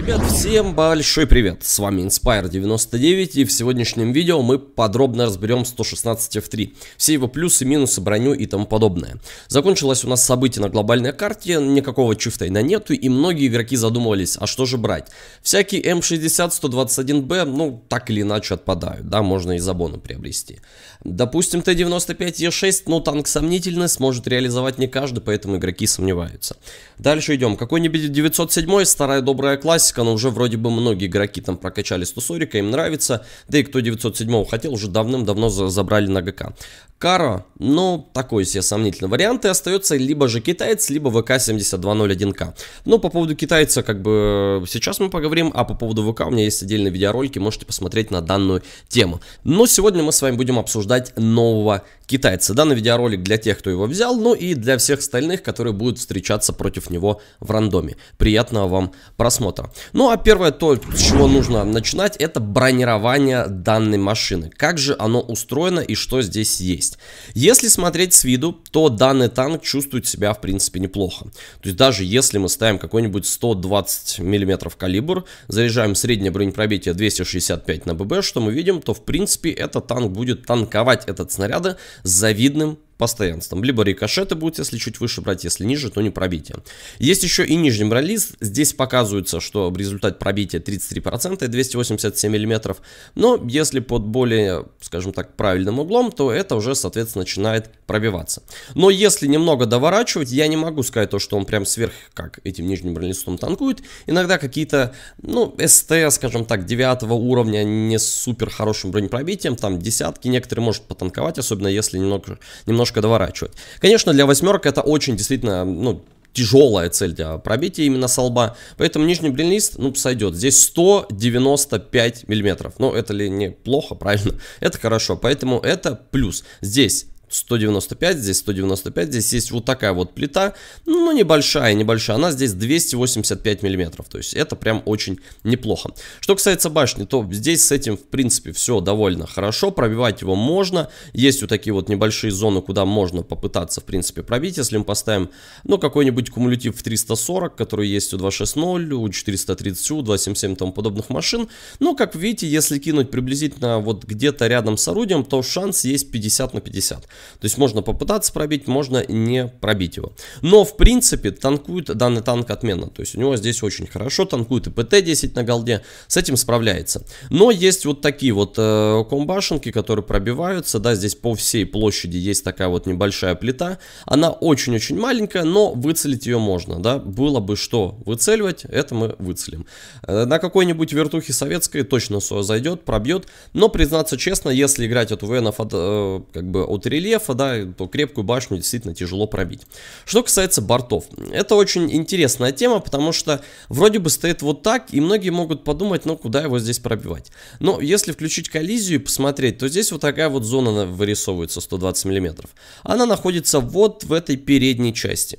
Ребят, всем большой привет! С вами Inspire99 и в сегодняшнем видео мы подробно разберем 116 F3, все его плюсы, минусы, броню и тому подобное. Закончилось у нас событие на глобальной карте, никакого чифтайна нету и многие игроки задумывались, а что же брать? Всякие М60, 121B, ну так или иначе отпадают, да, можно и забоны приобрести. Допустим, Т95 Е6, ну танк сомнительный, сможет реализовать не каждый, поэтому игроки сомневаются. Дальше идем, какой-нибудь 907 старая добрая классика классика, но уже вроде бы многие игроки там прокачали 140, им нравится, да и кто 907 хотел, уже давным-давно забрали на ГК. Кара, но ну, такой себе сомнительный вариант, и остается либо же китаец, либо ВК-7201К. Но ну, по поводу китайца, как бы, сейчас мы поговорим, а по поводу ВК у меня есть отдельные видеоролики, можете посмотреть на данную тему. Но сегодня мы с вами будем обсуждать нового китайца. Данный видеоролик для тех, кто его взял, но ну и для всех остальных, которые будут встречаться против него в рандоме. Приятного вам просмотра. Ну а первое то, с чего нужно начинать, это бронирование данной машины. Как же оно устроено и что здесь есть. Если смотреть с виду, то данный танк чувствует себя в принципе неплохо. То есть даже если мы ставим какой-нибудь 120 мм калибр, заряжаем среднее бронепробитие 265 на ББ, что мы видим, то в принципе этот танк будет танковать этот снаряды с завидным постоянством. Либо рикошеты будут, если чуть выше брать, если ниже, то не пробитие. Есть еще и нижний бралист. Здесь показывается, что результат пробития 33% и 287 мм. Но если под более, скажем так, правильным углом, то это уже, соответственно, начинает пробиваться. Но если немного доворачивать, я не могу сказать то, что он прям сверх, как этим нижним бронелистом танкует. Иногда какие-то, ну, СТ, скажем так, 9 уровня не с супер хорошим бронепробитием, там десятки некоторые может потанковать, особенно если немного, немножко немножко доворачивать. Конечно, для восьмерок это очень действительно, ну, тяжелая цель для пробития именно со лба. Поэтому нижний блинлист, ну, сойдет. Здесь 195 миллиметров. Ну, это ли не плохо, правильно? Это хорошо, поэтому это плюс. Здесь 195, здесь 195, здесь есть вот такая вот плита, ну, но небольшая, небольшая, она здесь 285 миллиметров, то есть это прям очень неплохо. Что касается башни, то здесь с этим в принципе все довольно хорошо, пробивать его можно, есть вот такие вот небольшие зоны, куда можно попытаться в принципе пробить, если мы поставим, ну, какой-нибудь кумулятив в 340, который есть у 260, у 430, у 277 и тому подобных машин, но, как видите, если кинуть приблизительно вот где-то рядом с орудием, то шанс есть 50 на 50. То есть можно попытаться пробить, можно не пробить его. Но в принципе танкует данный танк отменно. То есть у него здесь очень хорошо танкует и ПТ-10 на голде. С этим справляется. Но есть вот такие вот э, комбашенки, которые пробиваются. Да, здесь по всей площади есть такая вот небольшая плита. Она очень-очень маленькая, но выцелить ее можно. Да, было бы что выцеливать, это мы выцелим. Э, на какой-нибудь вертухе советской точно зайдет, пробьет. Но признаться честно, если играть от УВНов, от, э, как бы от релиза, рельефа, да, то крепкую башню действительно тяжело пробить. Что касается бортов, это очень интересная тема, потому что вроде бы стоит вот так, и многие могут подумать, ну куда его здесь пробивать. Но если включить коллизию и посмотреть, то здесь вот такая вот зона вырисовывается 120 мм. Она находится вот в этой передней части.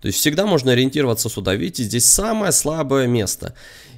То есть всегда можно ориентироваться сюда. Видите, здесь самое слабое место.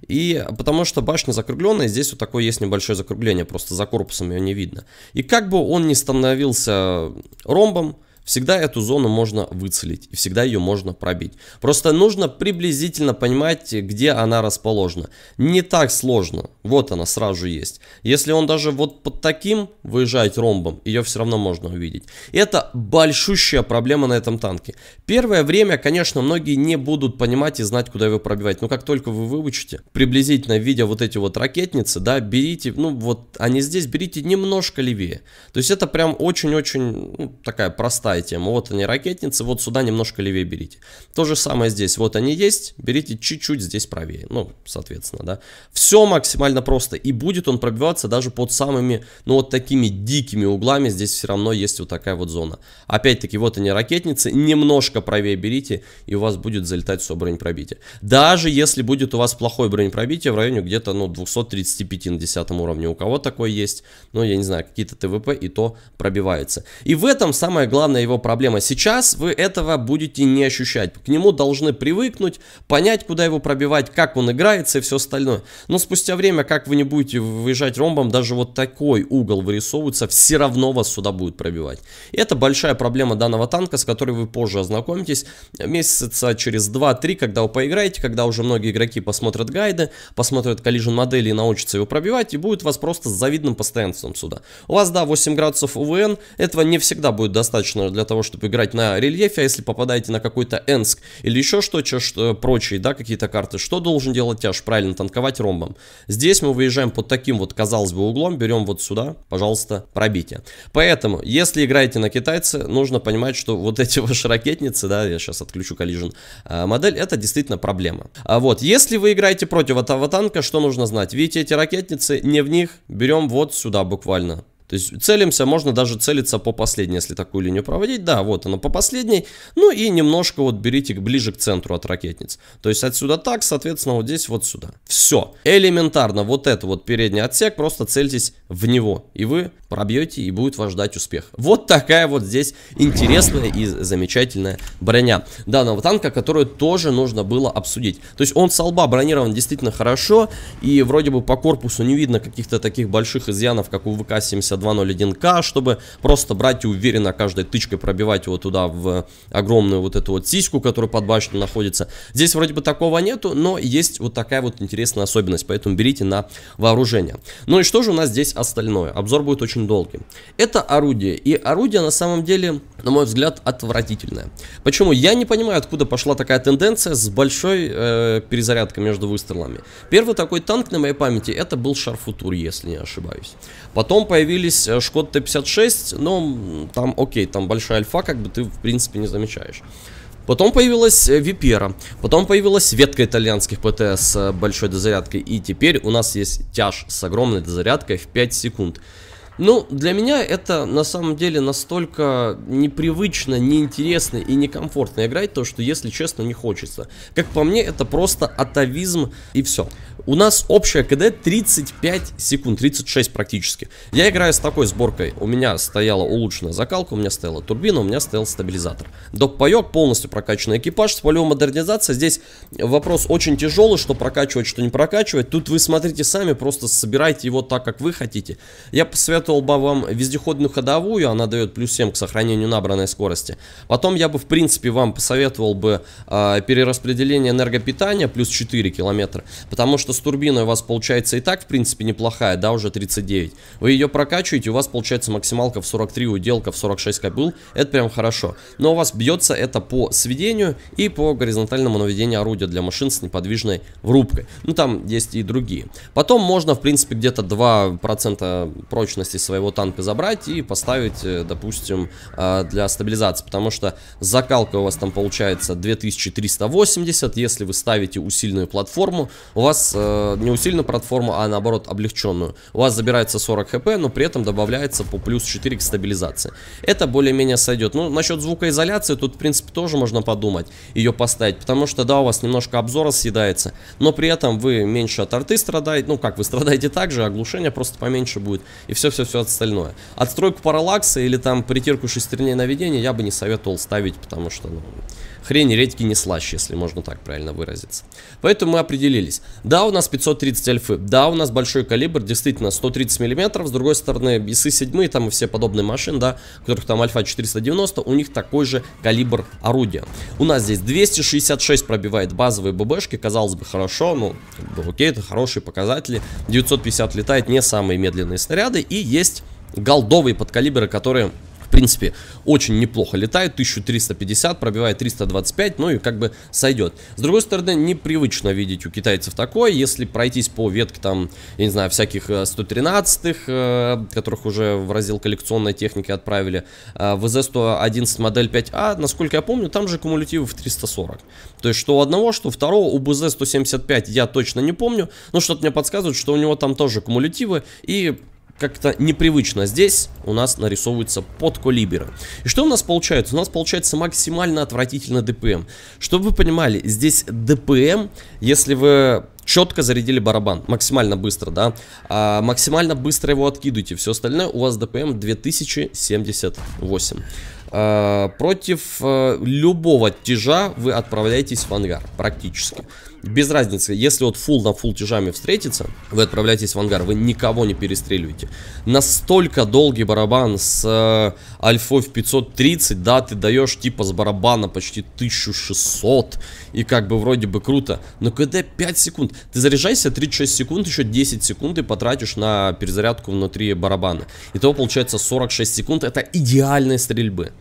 И потому что башня закругленная, здесь вот такое есть небольшое закругление, просто за корпусом ее не видно. И как бы он не становился ромбом, Всегда эту зону можно выцелить и всегда ее можно пробить. Просто нужно приблизительно понимать, где она расположена. Не так сложно. Вот она сразу есть. Если он даже вот под таким выезжает ромбом, ее все равно можно увидеть. Это большущая проблема на этом танке. Первое время, конечно, многие не будут понимать и знать, куда его пробивать. Но как только вы выучите, приблизительно видя вот эти вот ракетницы, да, берите, ну вот они здесь, берите немножко левее. То есть это прям очень-очень ну, такая простая хватаете ему. Вот они ракетницы, вот сюда немножко левее берите. То же самое здесь. Вот они есть, берите чуть-чуть здесь правее. Ну, соответственно, да. Все максимально просто. И будет он пробиваться даже под самыми, ну, вот такими дикими углами. Здесь все равно есть вот такая вот зона. Опять-таки, вот они ракетницы. Немножко правее берите, и у вас будет залетать все бронепробитие. Даже если будет у вас плохое бронепробитие в районе где-то, ну, 235 на 10 уровне. У кого такое есть? Ну, я не знаю, какие-то ТВП и то пробивается. И в этом самое главное его проблема. Сейчас вы этого будете не ощущать. К нему должны привыкнуть, понять, куда его пробивать, как он играется и все остальное. Но спустя время, как вы не будете выезжать ромбом, даже вот такой угол вырисовывается, все равно вас сюда будет пробивать. это большая проблема данного танка, с которой вы позже ознакомитесь. Месяца через 2-3, когда вы поиграете, когда уже многие игроки посмотрят гайды, посмотрят коллижен модели и научатся его пробивать, и будет вас просто с завидным постоянством сюда. У вас, да, 8 градусов УВН, этого не всегда будет достаточно для того, чтобы играть на рельефе, а если попадаете на какой-то Энск или еще что-то, что, э, прочие, да, какие-то карты, что должен делать тяж? Правильно, танковать ромбом. Здесь мы выезжаем под таким вот, казалось бы, углом, берем вот сюда, пожалуйста, пробитие. Поэтому, если играете на китайцы, нужно понимать, что вот эти ваши ракетницы, да, я сейчас отключу коллижен э, модель, это действительно проблема. А вот, если вы играете против этого танка, что нужно знать? Видите эти ракетницы? Не в них, берем вот сюда буквально, то есть целимся, можно даже целиться по последней, если такую линию проводить. Да, вот она по последней. Ну и немножко вот берите ближе к центру от ракетниц. То есть отсюда так, соответственно, вот здесь вот сюда. Все. Элементарно вот это вот передний отсек, просто цельтесь в него. И вы пробьете, и будет вас ждать успех. Вот такая вот здесь интересная и замечательная броня данного танка, которую тоже нужно было обсудить. То есть он с лба бронирован действительно хорошо, и вроде бы по корпусу не видно каких-то таких больших изъянов, как у ВК-72 2.0.1К, чтобы просто брать и уверенно каждой тычкой пробивать его туда в огромную вот эту вот сиську, которая под башней находится. Здесь вроде бы такого нету, но есть вот такая вот интересная особенность, поэтому берите на вооружение. Ну и что же у нас здесь остальное? Обзор будет очень долгим. Это орудие, и орудие на самом деле, на мой взгляд, отвратительное. Почему? Я не понимаю, откуда пошла такая тенденция с большой э, перезарядкой между выстрелами. Первый такой танк на моей памяти, это был Шарфутур, если не ошибаюсь. Потом появились появились Шкод Т-56, но там, окей, там большая альфа, как бы ты, в принципе, не замечаешь. Потом появилась э, Випера, потом появилась ветка итальянских ПТ с э, большой дозарядкой, и теперь у нас есть тяж с огромной дозарядкой в 5 секунд. Ну, для меня это на самом деле настолько непривычно, неинтересно и некомфортно играть, то что, если честно, не хочется. Как по мне, это просто атовизм и все. У нас общая КД 35 секунд, 36 практически. Я играю с такой сборкой. У меня стояла улучшенная закалка, у меня стояла турбина, у меня стоял стабилизатор. Доп-паек, полностью прокачанный экипаж. С полевой модернизацией здесь вопрос очень тяжелый, что прокачивать, что не прокачивать. Тут вы смотрите сами, просто собирайте его так, как вы хотите. Я посоветовал бы вам вездеходную ходовую, она дает плюс 7 к сохранению набранной скорости. Потом я бы, в принципе, вам посоветовал бы э, перераспределение энергопитания плюс 4 километра, потому что что с турбиной у вас получается и так, в принципе, неплохая, да, уже 39. Вы ее прокачиваете, у вас получается максималка в 43, уделка в 46 кобыл. Это прям хорошо. Но у вас бьется это по сведению и по горизонтальному наведению орудия для машин с неподвижной врубкой. Ну, там есть и другие. Потом можно, в принципе, где-то 2% прочности своего танка забрать и поставить, э, допустим, э, для стабилизации. Потому что закалка у вас там получается 2380. Если вы ставите усиленную платформу, у вас э, э, не усиленную платформу, а наоборот облегченную. У вас забирается 40 хп, но при этом добавляется по плюс 4 к стабилизации. Это более-менее сойдет. Ну, насчет звукоизоляции тут, в принципе, тоже можно подумать, ее поставить, потому что, да, у вас немножко обзора съедается, но при этом вы меньше от арты страдаете, ну, как вы страдаете также, оглушение просто поменьше будет, и все-все-все остальное. Отстройку параллакса или там притирку шестерней наведения я бы не советовал ставить, потому что, ну, хрень редьки не слаще, если можно так правильно выразиться. Поэтому мы определились. Да, у нас 530 альфы, да, у нас большой калибр, действительно 130 мм, с другой стороны ИСы 7, там и все подобные машины, да, у которых там альфа 490, у них такой же калибр орудия. У нас здесь 266 пробивает базовые ББшки, казалось бы, хорошо, ну, как бы, окей, это хорошие показатели. 950 летает не самые медленные снаряды и есть голдовые подкалиберы, которые принципе, очень неплохо летает, 1350, пробивает 325, ну и как бы сойдет. С другой стороны, непривычно видеть у китайцев такое, если пройтись по ветке там, я не знаю, всяких 113-х, э, э, которых уже в раздел коллекционной техники отправили, э, ВЗ-111 модель 5А, насколько я помню, там же кумулятивы в 340. То есть, что у одного, что у второго, у БЗ-175 я точно не помню, но что-то мне подсказывает, что у него там тоже кумулятивы, и как-то непривычно. Здесь у нас нарисовывается под колибер. И что у нас получается? У нас получается максимально отвратительно ДПМ. Чтобы вы понимали, здесь ДПМ, если вы четко зарядили барабан, максимально быстро, да, а, максимально быстро его откидывайте, все остальное у вас ДПМ 2078. А, против а, любого тяжа вы отправляетесь в ангар, практически без разницы, если вот фул на фул тяжами встретится, вы отправляетесь в ангар, вы никого не перестреливаете. Настолько долгий барабан с э, альфой в 530, да, ты даешь типа с барабана почти 1600, и как бы вроде бы круто, но когда 5 секунд, ты заряжайся 36 секунд, еще 10 секунд и потратишь на перезарядку внутри барабана. Итого получается 46 секунд, это идеальные стрельбы.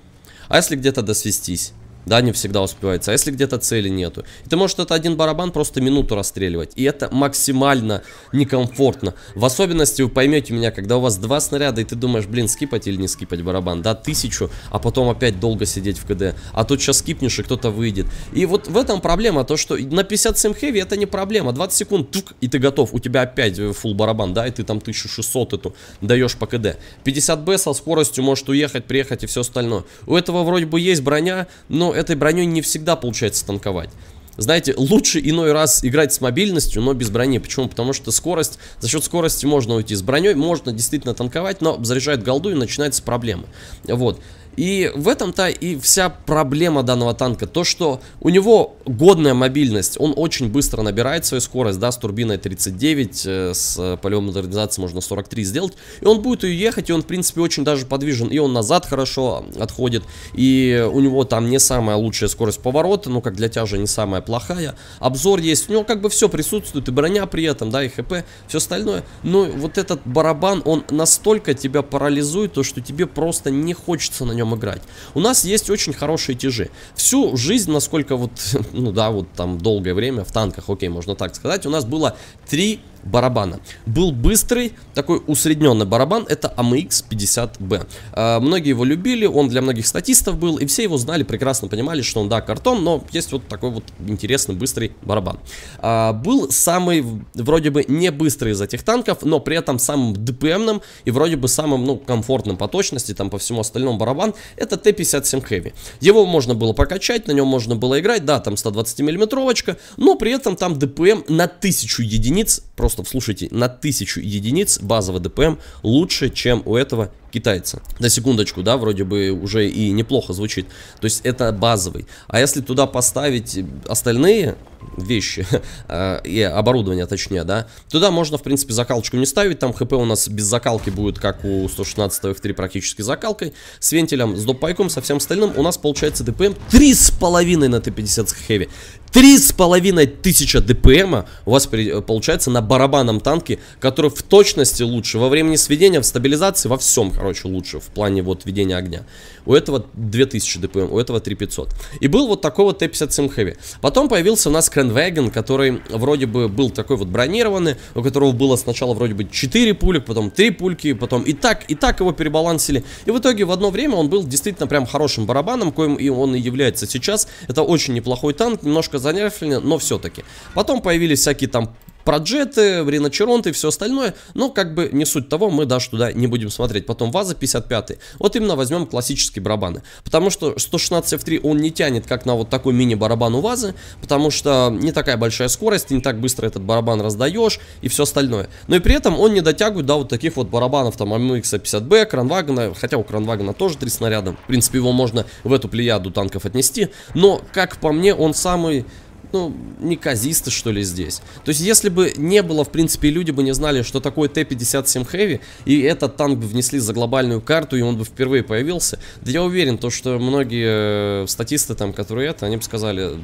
А если где-то досвестись? Да, не всегда успевается. А если где-то цели нету? И ты можешь это один барабан просто минуту расстреливать. И это максимально некомфортно. В особенности вы поймете меня, когда у вас два снаряда, и ты думаешь, блин, скипать или не скипать барабан. Да, тысячу, а потом опять долго сидеть в КД. А тут сейчас скипнешь, и кто-то выйдет. И вот в этом проблема, то что на 57 хэви это не проблема. 20 секунд, тук, и ты готов. У тебя опять full э, барабан, да, и ты там 1600 эту даешь по КД. 50 Б со скоростью может уехать, приехать и все остальное. У этого вроде бы есть броня, но этой броней не всегда получается танковать. Знаете, лучше иной раз играть с мобильностью, но без брони. Почему? Потому что скорость, за счет скорости можно уйти с броней, можно действительно танковать, но заряжает голду и начинаются проблемы. Вот. И в этом-то и вся проблема данного танка. То, что у него годная мобильность, он очень быстро набирает свою скорость, да, с турбиной 39, э, с полевой модернизацией можно 43 сделать. И он будет ехать, и он, в принципе, очень даже подвижен. И он назад хорошо отходит, и у него там не самая лучшая скорость поворота, ну, как для тяжа не самая плохая. Обзор есть, у него как бы все присутствует, и броня при этом, да, и хп, все остальное. Но вот этот барабан, он настолько тебя парализует, то, что тебе просто не хочется на нем нем играть. У нас есть очень хорошие тяжи. Всю жизнь, насколько вот, ну да, вот там долгое время в танках, окей, можно так сказать, у нас было три барабана. Был быстрый, такой усредненный барабан, это AMX-50B. Э, а, многие его любили, он для многих статистов был, и все его знали, прекрасно понимали, что он, да, картон, но есть вот такой вот интересный, быстрый барабан. Э, был самый, вроде бы, не быстрый из этих танков, но при этом самым ДПМным и вроде бы самым, ну, комфортным по точности, там, по всему остальному барабан, это Т-57 Heavy. Его можно было прокачать, на нем можно было играть, да, там 120 миллиметровочка, но при этом там ДПМ на 1000 единиц просто вслушайте, на 1000 единиц базовый ДПМ лучше, чем у этого китайцы. На секундочку, да, вроде бы уже и неплохо звучит. То есть это базовый. А если туда поставить остальные вещи, э, и оборудование точнее, да, туда можно, в принципе, закалочку не ставить. Там хп у нас без закалки будет, как у 116 F3 практически закалкой. С вентилем, с доп-пайком, со всем остальным у нас получается ДПМ 3,5 на Т-50 с хэви. 3,5 тысяча ДПМа у вас э, получается на барабанном танке, который в точности лучше во времени сведения, в стабилизации, во всем короче, лучше в плане вот ведения огня. У этого 2000 ДПМ, у этого 3500. И был вот такой вот Т-57 Heavy. Потом появился у нас Кренвеген, который вроде бы был такой вот бронированный, у которого было сначала вроде бы 4 пулик, потом 3 пульки, потом и так, и так его перебалансили. И в итоге в одно время он был действительно прям хорошим барабаном, коим и он и является сейчас. Это очень неплохой танк, немножко занерфленный, но все-таки. Потом появились всякие там про джеты, риночеронты и все остальное, но как бы не суть того, мы даже туда не будем смотреть. Потом ваза 55, вот именно возьмем классические барабаны, потому что 116 F3 он не тянет как на вот такой мини-барабан у вазы, потому что не такая большая скорость, не так быстро этот барабан раздаешь и все остальное. Но и при этом он не дотягивает до вот таких вот барабанов, там MX-50B, Кранвагена, хотя у Кранвагена тоже три снаряда, в принципе его можно в эту плеяду танков отнести, но как по мне он самый ну, неказисто, что ли, здесь. То есть, если бы не было, в принципе, люди бы не знали, что такое Т-57 Heavy, и этот танк бы внесли за глобальную карту, и он бы впервые появился, да я уверен, то, что многие э, статисты там, которые это, они бы сказали,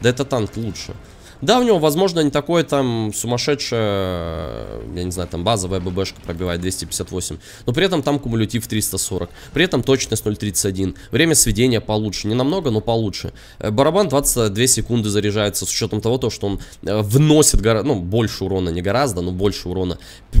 да это танк лучше. Да, у него, возможно, не такое там сумасшедшее, я не знаю, там базовая ББшка пробивает 258, но при этом там кумулятив 340, при этом точность 0.31, время сведения получше, не намного, но получше. Э, барабан 22 секунды заряжается с учетом того, то, что он э, вносит, гора... ну, больше урона, не гораздо, но больше урона.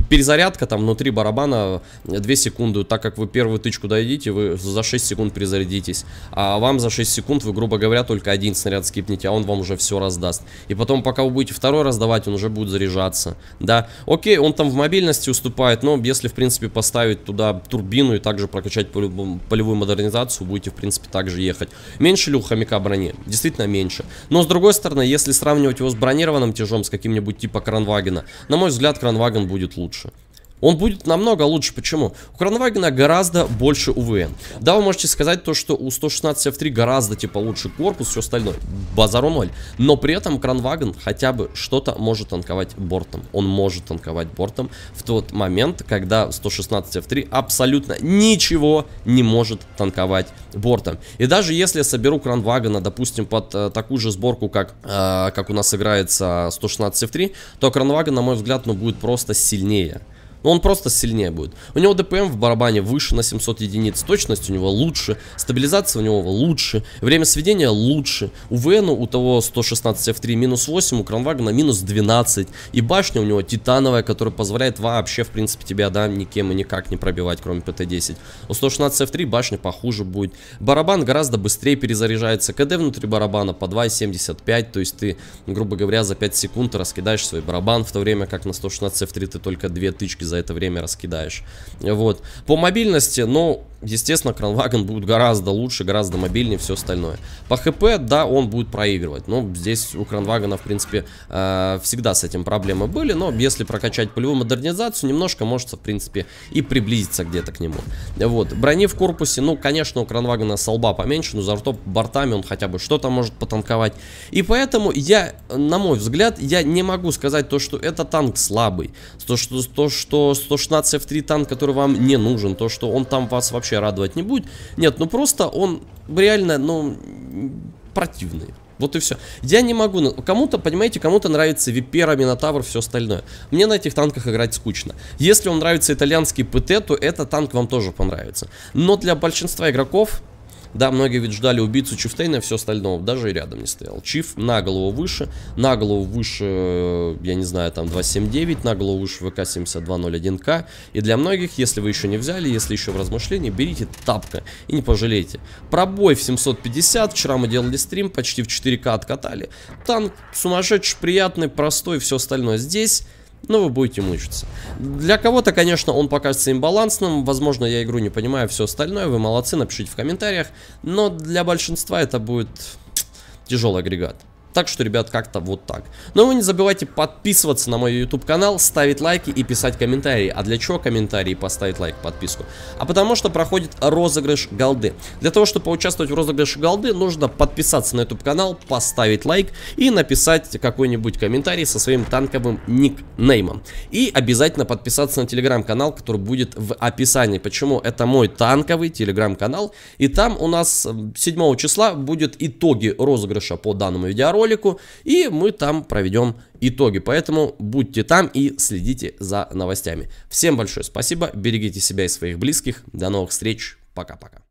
Перезарядка там внутри барабана 2 э, секунды, так как вы первую тычку дойдите, вы за 6 секунд перезарядитесь, а вам за 6 секунд вы, грубо говоря, только один снаряд скипнете, а он вам уже все раздаст. И потом потом, пока вы будете второй раз давать, он уже будет заряжаться, да. Окей, он там в мобильности уступает, но если, в принципе, поставить туда турбину и также прокачать полевую модернизацию, будете, в принципе, также ехать. Меньше ли у хомяка брони? Действительно меньше. Но, с другой стороны, если сравнивать его с бронированным тяжом, с каким-нибудь типа Кранвагена, на мой взгляд, Кранваген будет лучше. Он будет намного лучше. Почему? У Кронвагена гораздо больше УВН. Да, вы можете сказать то, что у 116 F3 гораздо типа лучше корпус, все остальное. Базару ноль. Но при этом Кронваген хотя бы что-то может танковать бортом. Он может танковать бортом в тот момент, когда 116 F3 абсолютно ничего не может танковать бортом. И даже если я соберу Кронвагена, допустим, под э, такую же сборку, как, э, как у нас играется 116 F3, то Кронваген, на мой взгляд, ну, будет просто сильнее. Но ну, он просто сильнее будет. У него ДПМ в барабане выше на 700 единиц, точность у него лучше, стабилизация у него лучше, время сведения лучше. У ВН у того 116 F3 минус 8, у Кронвагна минус 12. И башня у него титановая, которая позволяет вообще, в принципе, тебя, да, никем и никак не пробивать, кроме ПТ-10. У 116 F3 башня похуже будет. Барабан гораздо быстрее перезаряжается. КД внутри барабана по 2,75, то есть ты, грубо говоря, за 5 секунд раскидаешь свой барабан, в то время как на 116 F3 ты только 2 тычки за за это время раскидаешь. Вот. По мобильности, ну, Естественно, Кронваген будет гораздо лучше, гораздо мобильнее, все остальное. По ХП, да, он будет проигрывать. Но здесь у Кронвагена, в принципе, э, всегда с этим проблемы были. Но если прокачать полевую модернизацию, немножко может, в принципе, и приблизиться где-то к нему. Вот. Брони в корпусе, ну, конечно, у Кронвагена солба поменьше, но зато бортами он хотя бы что-то может потанковать. И поэтому я, на мой взгляд, я не могу сказать то, что это танк слабый. То, что, то, что 116 F3 танк, который вам не нужен. То, что он там вас вообще вообще радовать не будет. Нет, ну просто он реально, ну, противный. Вот и все. Я не могу... Ну, кому-то, понимаете, кому-то нравится Випера, Минотавр, все остальное. Мне на этих танках играть скучно. Если вам нравится итальянский ПТ, то этот танк вам тоже понравится. Но для большинства игроков да, многие ведь ждали убийцу Чифтейна все остальное, даже и рядом не стоял. Чиф на голову выше, на голову выше, я не знаю, там 279, на голову выше ВК 7201К. И для многих, если вы еще не взяли, если еще в размышлении, берите тапка и не пожалейте. Пробой в 750, вчера мы делали стрим, почти в 4К откатали. Танк сумасшедший, приятный, простой, все остальное. Здесь но ну, вы будете мучиться. Для кого-то, конечно, он покажется имбалансным, возможно, я игру не понимаю, все остальное, вы молодцы, напишите в комментариях, но для большинства это будет тяжелый агрегат. Так что, ребят, как-то вот так. Но ну, вы не забывайте подписываться на мой YouTube канал, ставить лайки и писать комментарии. А для чего комментарии поставить лайк, подписку? А потому что проходит розыгрыш голды. Для того, чтобы поучаствовать в розыгрыше голды, нужно подписаться на YouTube канал, поставить лайк и написать какой-нибудь комментарий со своим танковым никнеймом. И обязательно подписаться на телеграм-канал, который будет в описании. Почему? Это мой танковый телеграм-канал. И там у нас 7 числа будет итоги розыгрыша по данному видеоролику ролику, и мы там проведем итоги. Поэтому будьте там и следите за новостями. Всем большое спасибо, берегите себя и своих близких. До новых встреч, пока-пока.